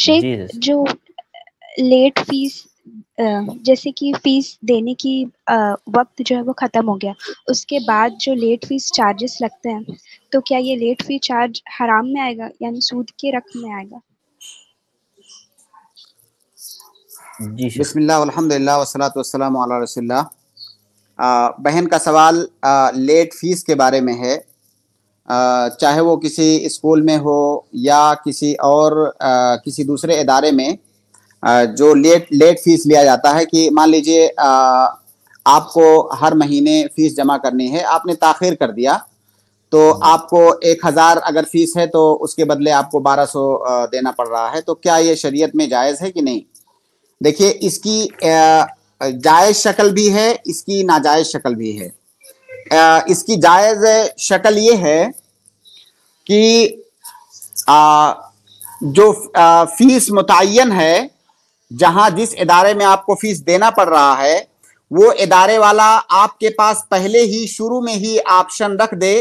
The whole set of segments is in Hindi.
शेख जो लेट uh, फीस uh, जैसे कि फीस देने की uh, वक्त जो है वो ख़त्म हो गया उसके बाद जो लेट फीस चार्जेस लगते हैं तो क्या ये लेट फी चार्ज हराम में आएगा यानी सूद के रकम में आएगा जी बिस्मिल्लाह अल्हम्दुलिल्लाह वस्सलातु वसलात अला रसोल्ला बहन का सवाल आ, लेट फीस के बारे में है चाहे वो किसी स्कूल में हो या किसी और किसी दूसरे इदारे में जो लेट लेट फीस लिया जाता है कि मान लीजिए आपको हर महीने फीस जमा करनी है आपने ताखिर कर दिया तो आपको एक हज़ार अगर फीस है तो उसके बदले आपको बारह सौ देना पड़ रहा है तो क्या ये शरीयत में जायज़ है कि नहीं देखिए इसकी जायज़ शक्ल भी है इसकी नाजायज़ शक्ल भी है इसकी जायज शक्ल ये है कि आ, जो आ, फीस मुतन है जहां जिस इदारे में आपको फीस देना पड़ रहा है वो इदारे वाला आपके पास पहले ही शुरू में ही ऑप्शन रख दे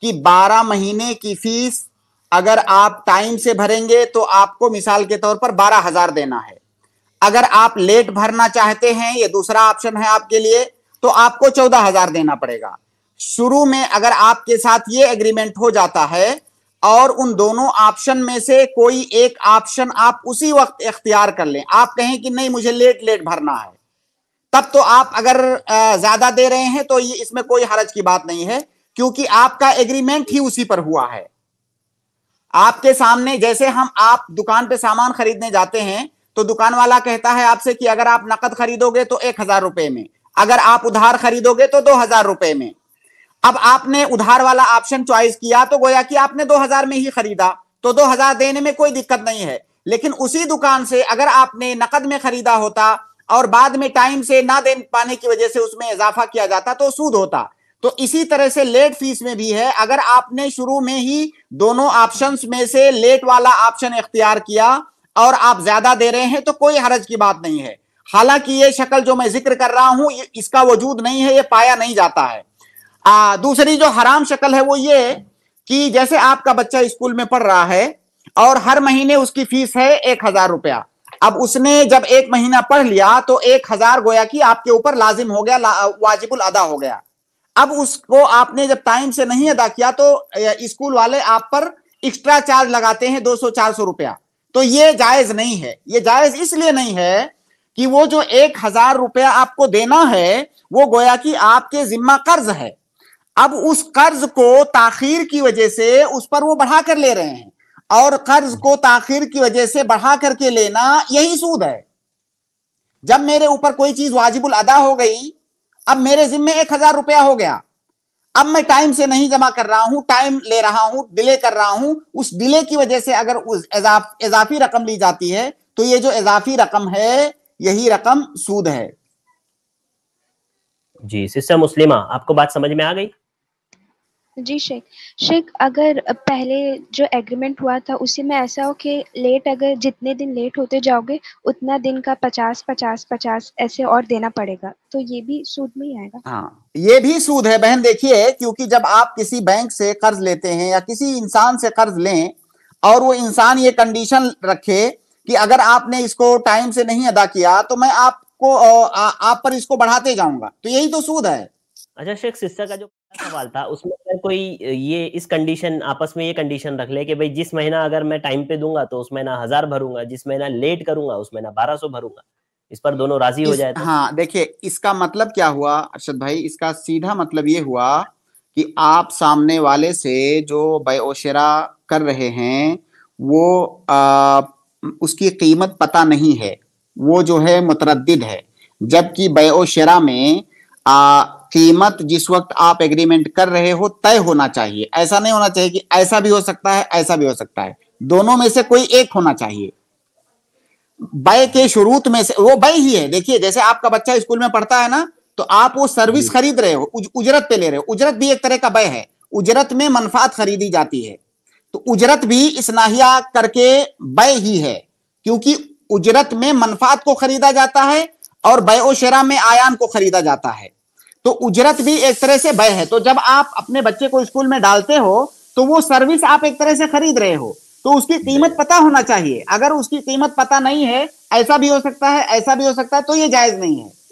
कि 12 महीने की फीस अगर आप टाइम से भरेंगे तो आपको मिसाल के तौर पर बारह हजार देना है अगर आप लेट भरना चाहते हैं ये दूसरा ऑप्शन है आपके लिए तो आपको चौदह हजार देना पड़ेगा शुरू में अगर आपके साथ ये एग्रीमेंट हो जाता है और उन दोनों ऑप्शन में से कोई एक ऑप्शन आप उसी वक्त इख्तियार कर लें आप कहें कि नहीं मुझे लेट लेट भरना है तब तो आप अगर ज्यादा दे रहे हैं तो ये इसमें कोई हरज की बात नहीं है क्योंकि आपका एग्रीमेंट ही उसी पर हुआ है आपके सामने जैसे हम आप दुकान पे सामान खरीदने जाते हैं तो दुकान वाला कहता है आपसे कि अगर आप नकद खरीदोगे तो एक हजार रुपए में अगर आप उधार खरीदोगे तो दो हजार रुपए में अब आपने उधार वाला ऑप्शन चॉइस किया तो गोया कि आपने 2000 में ही खरीदा तो 2000 देने में कोई दिक्कत नहीं है लेकिन उसी दुकान से अगर आपने नकद में खरीदा होता और बाद में टाइम से ना दे पाने की वजह से उसमें इजाफा किया जाता तो सूद होता तो इसी तरह से लेट फीस में भी है अगर आपने शुरू में ही दोनों ऑप्शंस में से लेट वाला ऑप्शन इख्तियार किया और आप ज्यादा दे रहे हैं तो कोई हरज की बात नहीं है हालांकि ये शक्ल जो मैं जिक्र कर रहा हूं इसका वजूद नहीं है ये पाया नहीं जाता है आ, दूसरी जो हराम शक्ल है वो ये कि जैसे आपका बच्चा स्कूल में पढ़ रहा है और हर महीने उसकी फीस है एक हजार रुपया अब उसने जब एक महीना पढ़ लिया तो एक हजार गोया कि आपके ऊपर लाजिम हो गया ला, वाजिबुल अदा हो गया अब उसको आपने जब टाइम से नहीं अदा किया तो स्कूल वाले आप पर एक्स्ट्रा चार्ज लगाते हैं दो सौ चार सौ रुपया तो ये जायज नहीं है ये जायज इसलिए नहीं है कि वो जो एक हजार रुपया आपको देना है वो गोया कि आपके जिम्मा कर्ज है अब उस कर्ज को ताखिर की वजह से उस पर वो बढ़ा कर ले रहे हैं और कर्ज को ताखिर की वजह से बढ़ा करके लेना यही सूद है जब मेरे ऊपर कोई चीज वाजिबुल अदा हो गई अब मेरे जिम्मे एक हजार रुपया हो गया अब मैं टाइम से नहीं जमा कर रहा हूं टाइम ले रहा हूं डिले कर रहा हूं उस डिले की वजह से अगर उस एजाफ, इजाफी रकम ली जाती है तो ये जो इजाफी रकम है यही रकम सूद है जी सिस्टर मुस्लिमा आपको बात समझ में आ गई जी शेख शेख अगर पहले जो एग्रीमेंट हुआ था उसी में ऐसा हो कि लेट अगर जितने दिन लेट होते जाओगे उतना दिन का पचास पचास पचास ऐसे और देना पड़ेगा तो ये भी सूद में ही आएगा हाँ ये भी सूद है बहन देखिए क्योंकि जब आप किसी बैंक से कर्ज लेते हैं या किसी इंसान से कर्ज लें और वो इंसान ये कंडीशन रखे कि अगर आपने इसको टाइम से नहीं अदा किया तो मैं आपको आ, आ, आप पर इसको बढ़ाते जाऊंगा तो यही तो सूद है अच्छा शेख अच्छा, सिस्टर का जो सवाल था उसमें अगर कोई ये इस कंडीशन आपस में ये कंडीशन रख ले कि भाई जिस महीना अगर मैं टाइम पे दूंगा तो उस महीना हजार भरूंगा जिस महीना लेट करूंगा उस महीना बारह सौ भरूंगा इस पर दोनों राजी हो जाए तो? हाँ देखिए इसका मतलब क्या हुआ अर्षद भाई इसका सीधा मतलब ये हुआ कि आप सामने वाले से जो बेओशरा कर रहे हैं वो आ, उसकी कीमत पता नहीं है वो जो है मुतरद है जबकि बेओशरा में आ, कीमत जिस वक्त आप एग्रीमेंट कर रहे हो तय होना चाहिए ऐसा नहीं होना चाहिए कि ऐसा भी हो सकता है ऐसा भी हो सकता है दोनों में से कोई एक होना चाहिए बय के शुरूत में से वो बय ही है देखिए जैसे आपका बच्चा स्कूल में पढ़ता है ना तो आप वो सर्विस खरीद रहे हो उज, उजरत पे ले रहे हो उजरत भी एक तरह का बय है उजरत में मनफात खरीदी जाती है तो उजरत भी इस नाहिया करके बय ही है क्योंकि उजरत में मनफात को खरीदा जाता है और बय में आयान को खरीदा जाता है तो उजरत भी एक तरह से भय है तो जब आप अपने बच्चे को स्कूल में डालते हो तो वो सर्विस आप एक तरह से खरीद रहे हो तो उसकी कीमत पता होना चाहिए अगर उसकी कीमत पता नहीं है ऐसा भी हो सकता है ऐसा भी हो सकता है तो ये जायज नहीं है